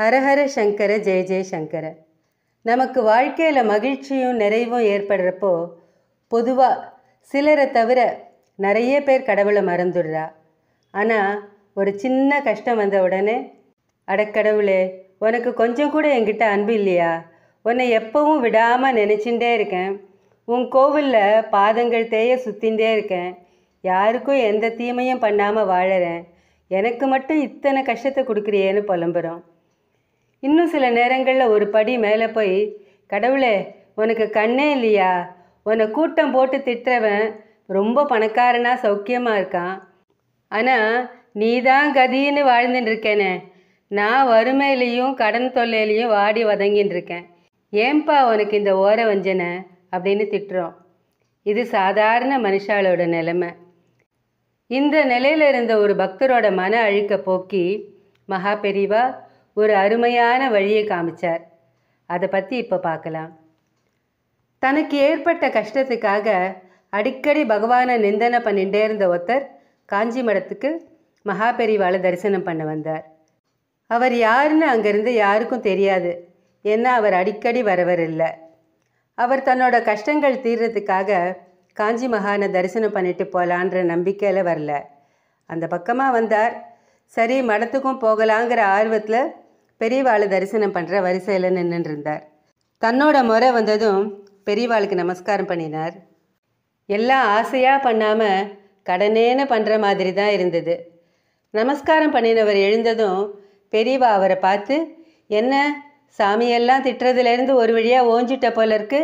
ஹரஹர சங்கர ஜெய ஜெய சங்கர நமக்கு வாழ்க்கையில் மகிழ்ச்சியும் நிறைவும் ஏற்படுறப்போ பொதுவாக சிலரை தவிர நிறைய பேர் கடவுளை மறந்துடுறா ஆனால் ஒரு சின்ன கஷ்டம் வந்த உடனே அடக்கடவுளே உனக்கு கொஞ்சம் கூட என்கிட்ட அன்பு இல்லையா உன்னை எப்பவும் விடாமல் நினச்சிட்டே இருக்கேன் உன் கோவிலில் பாதங்கள் தேய சுற்றிகிட்டே இருக்கேன் யாருக்கும் எந்த தீமையும் பண்ணாமல் வாழறேன் எனக்கு மட்டும் இத்தனை கஷ்டத்தை கொடுக்குறியேன்னு புலம்புறோம் இன்னும் சில நேரங்களில் ஒரு படி மேலே போய் கடவுளே உனக்கு கண்ணே இல்லையா உன்னை கூட்டம் போட்டு திட்டுறவன் ரொம்ப பணக்காரனா சௌக்கியமாக இருக்கான் ஆனால் நீ தான் கதின்னு வாழ்ந்துட்டு இருக்கேனே நான் வறுமையிலையும் கடன் தொல்லையிலையும் வாடி வதங்கின்னு இருக்கேன் ஏன்பா உனக்கு இந்த ஓர வஞ்சனை அப்படின்னு திட்டுறோம் இது சாதாரண மனுஷாலோட நிலைமை இந்த நிலையில் இருந்த ஒரு பக்தரோட மன அழுக்க போக்கி மகா பெரிவா ஒரு அருமையான வழியை காமிச்சார் அதை பற்றி இப்போ பார்க்கலாம் தனக்கு ஏற்பட்ட கஷ்டத்துக்காக அடிக்கடி பகவானை நிந்தனை பண்ணிகிட்டே இருந்த ஒருத்தர் காஞ்சி மடத்துக்கு மகாபெரிவாளை தரிசனம் பண்ண வந்தார் அவர் யாருன்னு அங்கேருந்து யாருக்கும் தெரியாது ஏன்னா அவர் அடிக்கடி வரவர் இல்லை அவர் தன்னோட கஷ்டங்கள் தீர்றதுக்காக காஞ்சி மகானை தரிசனம் பண்ணிட்டு போகலான்ற நம்பிக்கையில் வரல அந்த பக்கமாக வந்தார் சரி மடத்துக்கும் போகலாங்கிற ஆர்வத்தில் பெரியவாள் தரிசனம் பண்ணுற வரிசையில் நின்றுட்டு இருந்தார் தன்னோட முறை வந்ததும் பெரியவாளுக்கு நமஸ்காரம் பண்ணினார் எல்லாம் ஆசையாக பண்ணாமல் கடனேன பண்ணுற மாதிரி தான் இருந்தது நமஸ்காரம் பண்ணினவர் எழுந்ததும் பெரியவா அவரை பார்த்து என்ன சாமியெல்லாம் திட்டுறதுலேருந்து ஒரு வழியாக ஓஞ்சிட்ட போல இருக்கு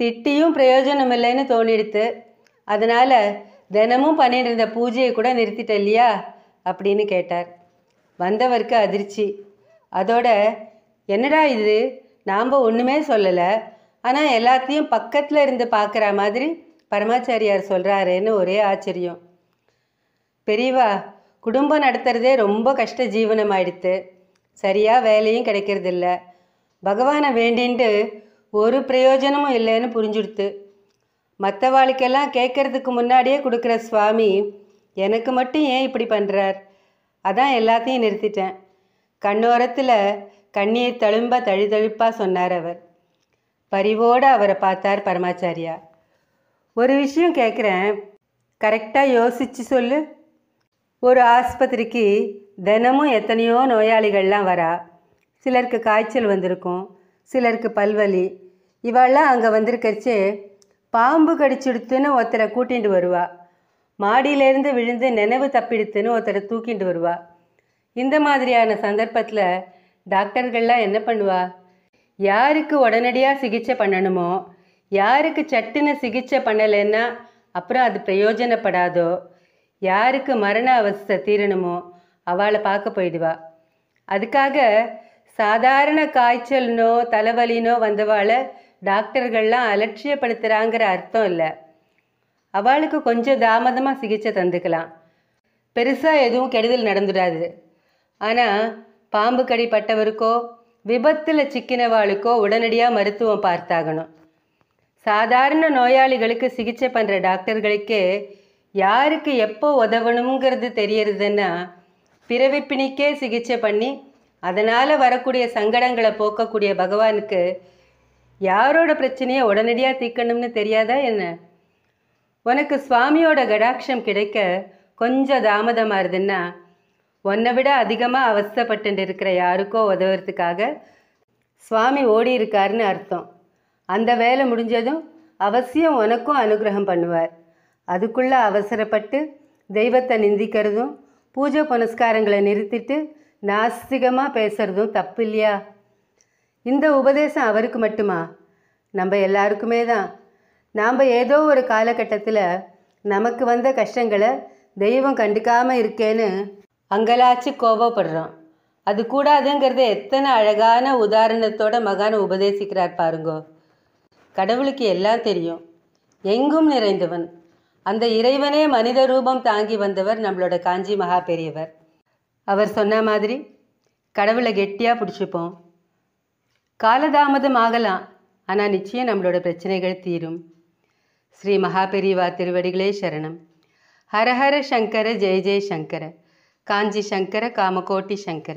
திட்டியும் பிரயோஜனம் இல்லைன்னு தோணிடுத்து அதனால் தினமும் பண்ணிட்டு இருந்த பூஜையை கூட நிறுத்திட்ட இல்லையா அப்படின்னு கேட்டார் வந்தவருக்கு அதிர்ச்சி அதோட என்னடா இது நாம் ஒன்றுமே சொல்லலை ஆனால் எல்லாத்தையும் பக்கத்தில் இருந்து பார்க்குற மாதிரி பரமாச்சாரியார் சொல்கிறாருன்னு ஒரே ஆச்சரியம் பெரியவா குடும்பம் நடத்துகிறதே ரொம்ப கஷ்ட ஜீவனம் ஆயிடுத்து சரியாக வேலையும் கிடைக்கிறதில்ல பகவானை வேண்டின்ட்டு ஒரு பிரயோஜனமும் இல்லைன்னு புரிஞ்சுடுத்து மற்றவாளுக்கெல்லாம் கேட்கறதுக்கு முன்னாடியே கொடுக்குற சுவாமி எனக்கு மட்டும் ஏன் இப்படி பண்ணுறார் அதான் எல்லாத்தையும் நிறுத்திட்டேன் கண்ணோரத்தில் கண்ணீர் தழும்ப தழுதழுப்பாக சொன்னார் அவர் பரிவோடு அவரை பார்த்தார் பரமாச்சாரியா ஒரு விஷயம் கேட்குறேன் கரெக்டாக யோசித்து சொல்லு ஒரு ஆஸ்பத்திரிக்கு தினமும் எத்தனையோ நோயாளிகள்லாம் வரா சிலருக்கு காய்ச்சல் வந்திருக்கும் சிலருக்கு பல்வலி இவெல்லாம் அங்கே வந்திருக்கச்சே பாம்பு கடிச்சுடுத்துன்னு ஒருத்தரை கூட்டிகிட்டு வருவாள் மாடியிலேருந்து விழுந்து நினைவு தப்பிடுத்துன்னு ஒருத்தரை தூக்கிட்டு வருவா இந்த மாதிரியான சந்தர்ப்பத்தில் டாக்டர்கள்லாம் என்ன பண்ணுவா யாருக்கு உடனடியாக சிகிச்சை பண்ணணுமோ யாருக்கு சட்டுன்னு சிகிச்சை பண்ணலைன்னா அப்புறம் அது பிரயோஜனப்படாதோ யாருக்கு மரண அவஸ்தை தீரணுமோ அவளை பார்க்க போயிடுவா அதுக்காக சாதாரண காய்ச்சல்னோ தலைவலினோ வந்தவாளை டாக்டர்கள்லாம் அலட்சியப்படுத்துகிறாங்கிற அர்த்தம் இல்லை அவளுக்கு கொஞ்சம் தாமதமாக சிகிச்சை தந்துக்கலாம் பெருசாக எதுவும் கெடுதல் நடந்துடாது ஆனால் பாம்பு கடி பட்டவருக்கோ விபத்தில் சிக்கினவாளுக்கோ உடனடியாக மருத்துவம் பார்த்தாகணும் சாதாரண நோயாளிகளுக்கு சிகிச்சை பண்ணுற டாக்டர்களுக்கே யாருக்கு எப்போ உதவணுங்கிறது தெரியறதுன்னா பிறவிப்பினிக்கே சிகிச்சை பண்ணி அதனால் வரக்கூடிய சங்கடங்களை போக்கக்கூடிய பகவானுக்கு யாரோட பிரச்சனையை உடனடியாக தீர்க்கணும்னு தெரியாதா என்ன உனக்கு சுவாமியோட கடாட்சம் கிடைக்க கொஞ்சம் தாமதமாக இருதுன்னா உன்னை விட அதிகமாக அவஸ்தப்பட்டு இருக்கிற யாருக்கோ உதவுறதுக்காக சுவாமி ஓடி இருக்காருன்னு அர்த்தம் அந்த வேலை முடிஞ்சதும் அவசியம் உனக்கும் அனுகிரகம் பண்ணுவார் அதுக்குள்ளே அவசரப்பட்டு தெய்வத்தை நிந்திக்கிறதும் பூஜை புனஸ்காரங்களை நிறுத்திட்டு நாஸ்திகமாக பேசுறதும் தப்பு இல்லையா இந்த உபதேசம் அவருக்கு மட்டுமா நம்ம எல்லாருக்குமே தான் நாம் ஏதோ ஒரு காலகட்டத்தில் நமக்கு வந்த கஷ்டங்களை தெய்வம் கண்டுக்காமல் இருக்கேன்னு அங்கலாச்சு கோவப்படுறோம் அது கூடாதுங்கிறத எத்தனை அழகான உதாரணத்தோட மகான் உபதேசிக்கிறார் பாருங்கோ கடவுளுக்கு எல்லாம் தெரியும் எங்கும் நிறைந்தவன் அந்த இறைவனே மனித ரூபம் தாங்கி வந்தவர் நம்மளோட காஞ்சி மகா பெரியவர் அவர் சொன்ன மாதிரி கடவுளை கெட்டியாக பிடிச்சிப்போம் காலதாமதம் ஆகலாம் ஆனால் நிச்சயம் நம்மளோட பிரச்சனைகள் தீரும் ശ്രീ മഹാപെരിവ തിരുവടികളെ ശരണം ഹരഹര ശങ്കര ജയ ജയ ശങ്കര കാഞ്ചി ശങ്കര കാമകോട്ടി ശങ്കര